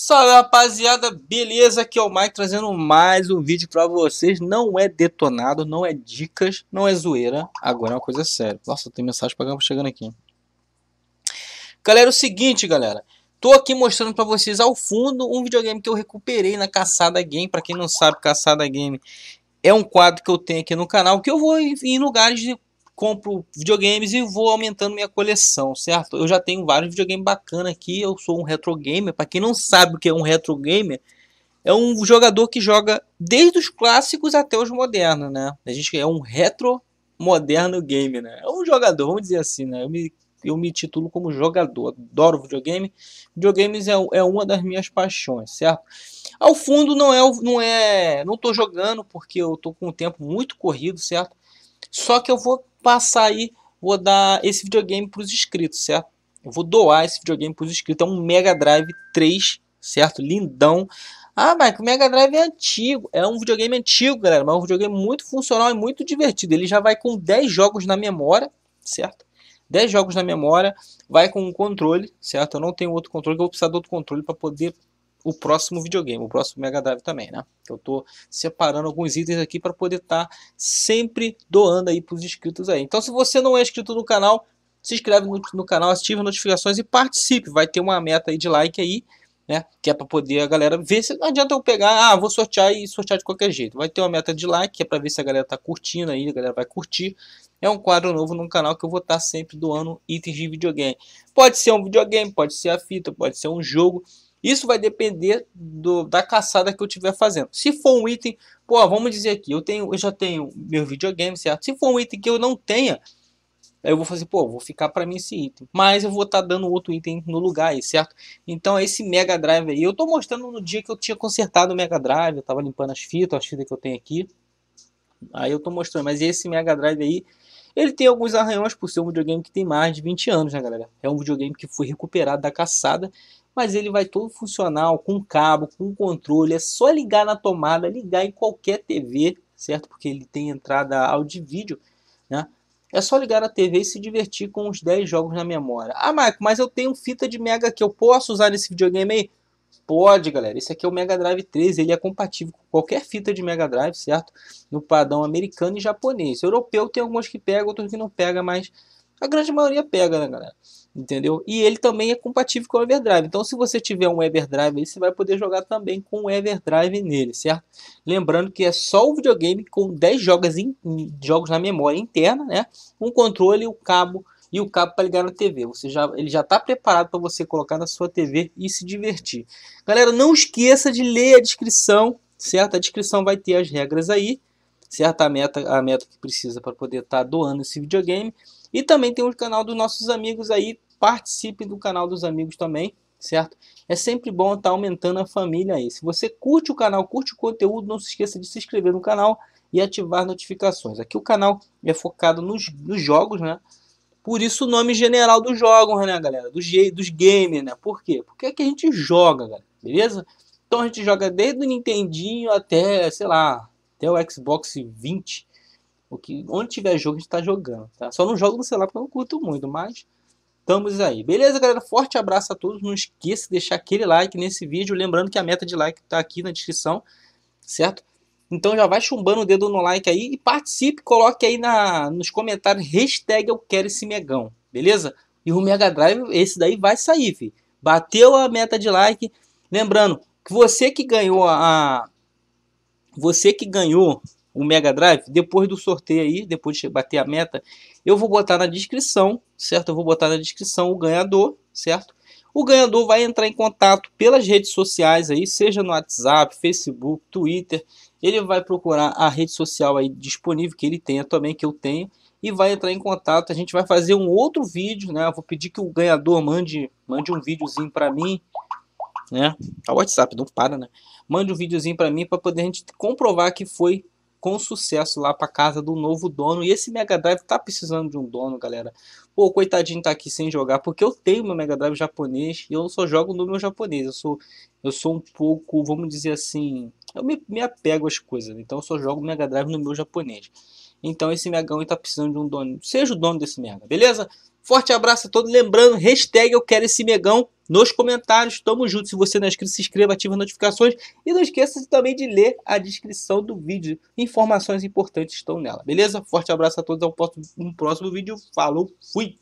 Salve rapaziada, beleza? Aqui é o Mike trazendo mais um vídeo pra vocês. Não é detonado, não é dicas, não é zoeira. Agora é uma coisa séria. Nossa, tem mensagem pagando chegando aqui. Galera, é o seguinte, galera. Tô aqui mostrando pra vocês ao fundo um videogame que eu recuperei na Caçada Game. Pra quem não sabe, Caçada Game é um quadro que eu tenho aqui no canal que eu vou em lugares de compro videogames e vou aumentando minha coleção, certo? Eu já tenho vários videogames bacanas aqui, eu sou um retro gamer. Para quem não sabe o que é um retro gamer, é um jogador que joga desde os clássicos até os modernos, né? A gente é um retro moderno game, né? É um jogador, vamos dizer assim, né? Eu me, eu me titulo como jogador, adoro videogame. Videogames é, é uma das minhas paixões, certo? Ao fundo não é, não é, não tô jogando porque eu tô com um tempo muito corrido, certo? Só que eu vou passar aí, vou dar esse videogame para os inscritos, certo? Eu vou doar esse videogame para os inscritos. É um Mega Drive 3, certo? Lindão. Ah, mas o Mega Drive é antigo. É um videogame antigo, galera. Mas é um videogame muito funcional e muito divertido. Ele já vai com 10 jogos na memória, certo? 10 jogos na memória. Vai com um controle, certo? Eu não tenho outro controle. Eu vou precisar de outro controle para poder o próximo videogame, o próximo Mega Drive também, né? Então, eu estou separando alguns itens aqui para poder estar tá sempre doando aí para os inscritos aí. Então, se você não é inscrito no canal, se inscreve no, no canal, ative as notificações e participe. Vai ter uma meta aí de like aí, né? Que é para poder a galera ver se não adianta eu pegar, ah, vou sortear e sortear de qualquer jeito. Vai ter uma meta de like que é para ver se a galera tá curtindo aí, a galera vai curtir. É um quadro novo no canal que eu vou estar tá sempre doando itens de videogame. Pode ser um videogame, pode ser a fita, pode ser um jogo. Isso vai depender do, da caçada que eu estiver fazendo. Se for um item, pô, vamos dizer aqui, eu, tenho, eu já tenho meu videogame, certo? Se for um item que eu não tenha, Aí eu vou fazer, pô, vou ficar para mim esse item. Mas eu vou estar tá dando outro item no lugar aí, certo? Então é esse Mega Drive aí, eu tô mostrando no dia que eu tinha consertado o Mega Drive, eu tava limpando as fitas, as fitas que eu tenho aqui. Aí eu tô mostrando, mas esse Mega Drive aí, ele tem alguns arranhões por ser um videogame que tem mais de 20 anos, né galera? É um videogame que foi recuperado da caçada mas ele vai todo funcional, com cabo, com controle, é só ligar na tomada, ligar em qualquer TV, certo? Porque ele tem entrada áudio e vídeo, né? É só ligar na TV e se divertir com os 10 jogos na memória. Ah, Marco, mas eu tenho fita de Mega que eu posso usar nesse videogame aí? Pode, galera. Esse aqui é o Mega Drive 3, ele é compatível com qualquer fita de Mega Drive, certo? No padrão americano e japonês. Europeu tem alguns que pegam, outros que não pegam, mas a grande maioria pega, né, galera? Entendeu? E ele também é compatível com o Everdrive. Então, se você tiver um Everdrive aí, você vai poder jogar também com o Everdrive nele, certo? Lembrando que é só o videogame com 10 jogos, em jogos na memória interna, né? Um controle e um o cabo e o cabo para ligar na TV. Você já, ele já está preparado para você colocar na sua TV e se divertir. Galera, não esqueça de ler a descrição, certo? A descrição vai ter as regras aí, certo? A meta, a meta que precisa para poder estar tá doando esse videogame. E também tem o canal dos nossos amigos aí, participe do canal dos amigos também, certo? É sempre bom estar tá aumentando a família aí. Se você curte o canal, curte o conteúdo, não se esqueça de se inscrever no canal e ativar notificações. Aqui o canal é focado nos, nos jogos, né? Por isso o nome general dos jogos, né, galera? Dos, dos gamers, né? Por quê? Porque é que a gente joga, galera, beleza? Então a gente joga desde o Nintendinho até, sei lá, até o Xbox 20, o que, onde tiver jogo, a gente tá jogando, tá? Só não jogo no celular porque eu não curto muito, mas estamos aí. Beleza, galera? Forte abraço a todos. Não esqueça de deixar aquele like nesse vídeo. Lembrando que a meta de like tá aqui na descrição, certo? Então já vai chumbando o dedo no like aí e participe, coloque aí na, nos comentários hashtag eu quero esse Megão, beleza? E o Mega Drive, esse daí vai sair, fi. Bateu a meta de like. Lembrando, que você que ganhou a. Você que ganhou o Mega Drive, depois do sorteio aí, depois de bater a meta, eu vou botar na descrição, certo? Eu vou botar na descrição o ganhador, certo? O ganhador vai entrar em contato pelas redes sociais aí, seja no WhatsApp, Facebook, Twitter. Ele vai procurar a rede social aí disponível que ele tenha também, que eu tenho, e vai entrar em contato. A gente vai fazer um outro vídeo, né? Eu vou pedir que o ganhador mande, mande um videozinho para mim, né? Tá o WhatsApp não para, né? Mande um videozinho para mim para poder a gente comprovar que foi com sucesso lá para casa do novo dono. E esse Mega Drive tá precisando de um dono, galera. Pô, coitadinho tá aqui sem jogar, porque eu tenho meu Mega Drive japonês e eu só jogo no meu japonês. Eu sou eu sou um pouco, vamos dizer assim, eu me, me apego às coisas, né? então eu só jogo Mega Drive no meu japonês. Então esse Megão tá precisando de um dono. Seja o dono desse Mega, beleza? Forte abraço a todos. Lembrando, hashtag eu quero esse Megão nos comentários. Tamo junto. Se você não é inscrito, se inscreva, ative as notificações. E não esqueça também de ler a descrição do vídeo. Informações importantes estão nela, beleza? Forte abraço a todos. Até um próximo vídeo. Falou, fui!